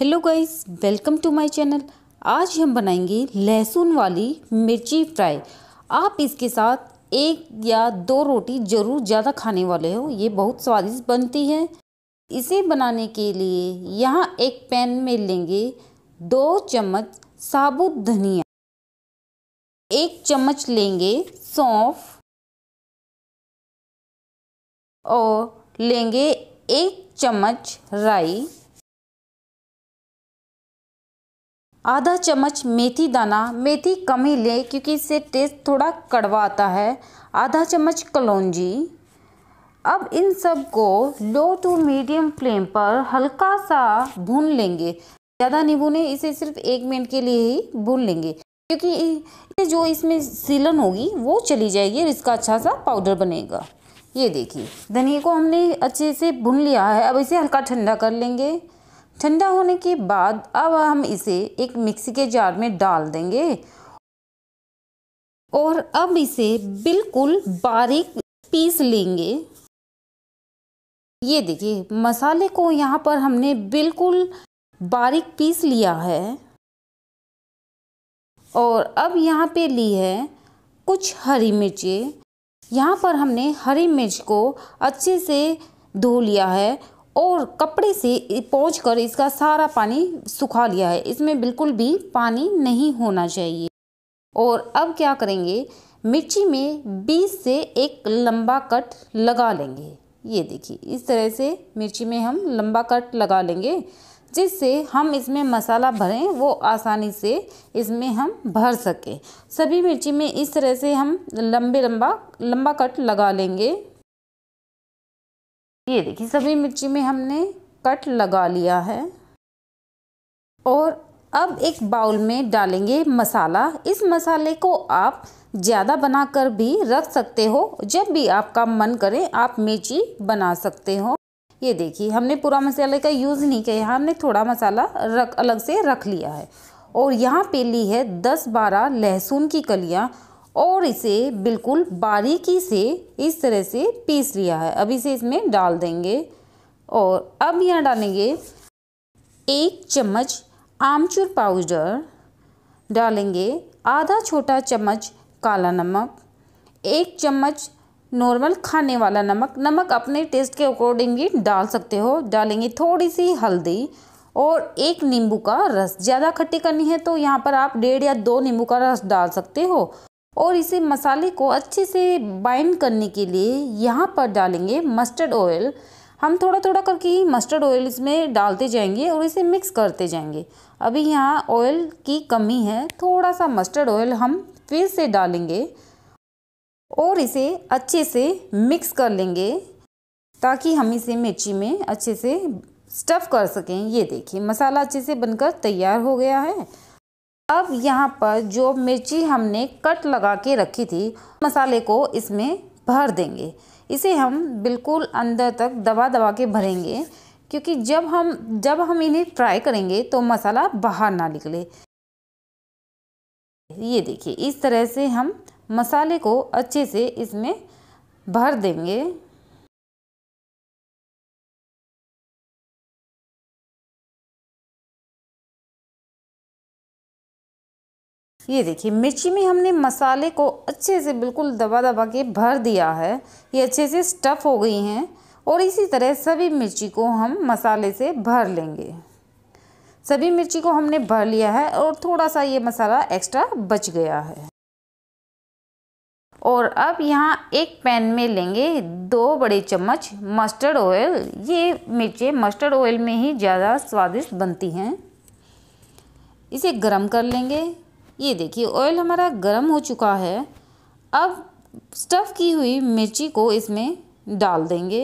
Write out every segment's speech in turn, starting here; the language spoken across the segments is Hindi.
hello guys welcome to my channel आज हम बनाएंगे लहसुन वाली मिर्ची फ्राई आप इसके साथ एक या दो रोटी ज़रूर ज़्यादा खाने वाले हो ये बहुत स्वादिष्ट बनती है इसे बनाने के लिए यहाँ एक पैन में लेंगे दो चम्मच साबुत धनिया एक चम्मच लेंगे सौंफ और लेंगे एक चम्मच राई आधा चम्मच मेथी दाना मेथी कम ही लें क्योंकि इससे टेस्ट थोड़ा कड़वा आता है आधा चम्मच कलौजी अब इन सब को लो टू मीडियम फ्लेम पर हल्का सा भून लेंगे ज़्यादा नहीं भूने इसे सिर्फ एक मिनट के लिए ही भून लेंगे क्योंकि जो इसमें सीलन होगी वो चली जाएगी और इसका अच्छा सा पाउडर बनेगा ये देखिए धनिया को हमने अच्छे से भून लिया है अब इसे हल्का ठंडा कर लेंगे ठंडा होने के बाद अब हम इसे एक मिक्सी के जार में डाल देंगे और अब इसे बिल्कुल बारीक पीस लेंगे ये देखिए मसाले को यहाँ पर हमने बिल्कुल बारीक पीस लिया है और अब यहाँ पे ली है कुछ हरी मिर्चें यहाँ पर हमने हरी मिर्च को अच्छे से धो लिया है और कपड़े से पहुँच कर इसका सारा पानी सुखा लिया है इसमें बिल्कुल भी पानी नहीं होना चाहिए और अब क्या करेंगे मिर्ची में बीस से एक लंबा कट लगा लेंगे ये देखिए इस तरह से मिर्ची में हम लंबा कट लगा लेंगे जिससे हम इसमें मसाला भरें वो आसानी से इसमें हम भर सकें सभी मिर्ची में इस तरह से हम लंबे लंबा लंबा कट लगा लेंगे ये देखिए सभी मिर्ची में हमने कट लगा लिया है और अब एक बाउल में डालेंगे मसाला इस मसाले को आप ज़्यादा बनाकर भी रख सकते हो जब भी आपका मन करे आप मिर्ची बना सकते हो ये देखिए हमने पूरा मसाले का यूज़ नहीं किया हमने थोड़ा मसाला रख अलग से रख लिया है और यहाँ पे ली है दस बारह लहसुन की कलियाँ और इसे बिल्कुल बारीकी से इस तरह से पीस लिया है अब इसे इसमें डाल देंगे और अब यहाँ डालेंगे एक चम्मच आमचूर पाउडर डालेंगे आधा छोटा चम्मच काला नमक एक चम्मच नॉर्मल खाने वाला नमक नमक अपने टेस्ट के अकॉर्डिंग ही डाल सकते हो डालेंगे थोड़ी सी हल्दी और एक नींबू का रस ज़्यादा खट्टी करनी है तो यहाँ पर आप डेढ़ या दो नींबू का रस डाल सकते हो और इसे मसाले को अच्छे से बाइंड करने के लिए यहाँ पर डालेंगे मस्टर्ड ऑयल हम थोड़ा थोड़ा करके ही मस्टर्ड ऑयल इसमें डालते जाएंगे और इसे मिक्स करते जाएंगे अभी यहाँ ऑयल की कमी है थोड़ा सा मस्टर्ड ऑयल हम फिर से डालेंगे और इसे अच्छे से मिक्स कर लेंगे ताकि हम इसे मिर्ची में अच्छे से स्टफ़ कर सकें ये देखिए मसाला अच्छे से बनकर तैयार हो गया है अब यहाँ पर जो मिर्ची हमने कट लगा के रखी थी मसाले को इसमें भर देंगे इसे हम बिल्कुल अंदर तक दबा दबा के भरेंगे क्योंकि जब हम जब हम इन्हें फ्राई करेंगे तो मसाला बाहर ना निकले ये देखिए इस तरह से हम मसाले को अच्छे से इसमें भर देंगे ये देखिए मिर्ची में हमने मसाले को अच्छे से बिल्कुल दबा दबा के भर दिया है ये अच्छे से स्टफ़ हो गई हैं और इसी तरह सभी मिर्ची को हम मसाले से भर लेंगे सभी मिर्ची को हमने भर लिया है और थोड़ा सा ये मसाला एक्स्ट्रा बच गया है और अब यहाँ एक पैन में लेंगे दो बड़े चम्मच मस्टर्ड ऑयल ये मिर्चें मस्टर्ड ऑयल में ही ज़्यादा स्वादिष्ट बनती हैं इसे गरम कर लेंगे ये देखिए ऑयल हमारा गर्म हो चुका है अब स्टफ़ की हुई मिर्ची को इसमें डाल देंगे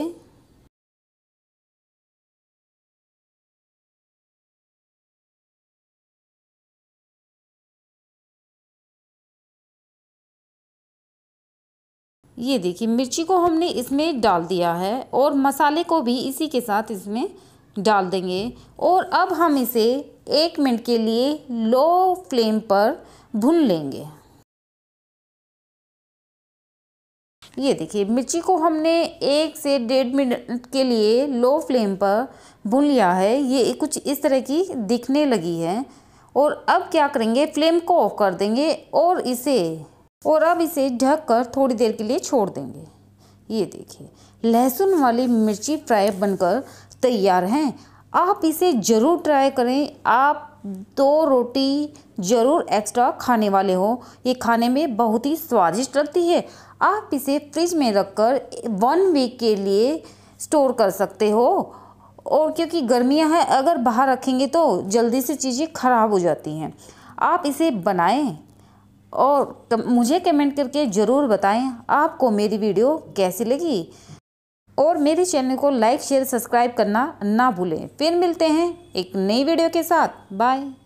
ये देखिए मिर्ची को हमने इसमें डाल दिया है और मसाले को भी इसी के साथ इसमें डाल देंगे और अब हम इसे एक मिनट के लिए लो फ्लेम पर भून लेंगे ये देखिए मिर्ची को हमने एक से डेढ़ मिनट के लिए लो फ्लेम पर भून लिया है ये कुछ इस तरह की दिखने लगी है और अब क्या करेंगे फ्लेम को ऑफ कर देंगे और इसे और अब इसे ढक कर थोड़ी देर के लिए छोड़ देंगे ये देखिए लहसुन वाली मिर्ची फ्राई बनकर तैयार हैं आप इसे ज़रूर ट्राई करें आप दो रोटी ज़रूर एक्स्ट्रा खाने वाले हो ये खाने में बहुत ही स्वादिष्ट लगती है आप इसे फ्रिज में रखकर वन वीक के लिए स्टोर कर सकते हो और क्योंकि गर्मियां हैं अगर बाहर रखेंगे तो जल्दी से चीज़ें ख़राब हो जाती हैं आप इसे बनाएं और मुझे कमेंट करके ज़रूर बताएं आपको मेरी वीडियो कैसी लगी और मेरे चैनल को लाइक शेयर सब्सक्राइब करना ना भूलें फिर मिलते हैं एक नई वीडियो के साथ बाय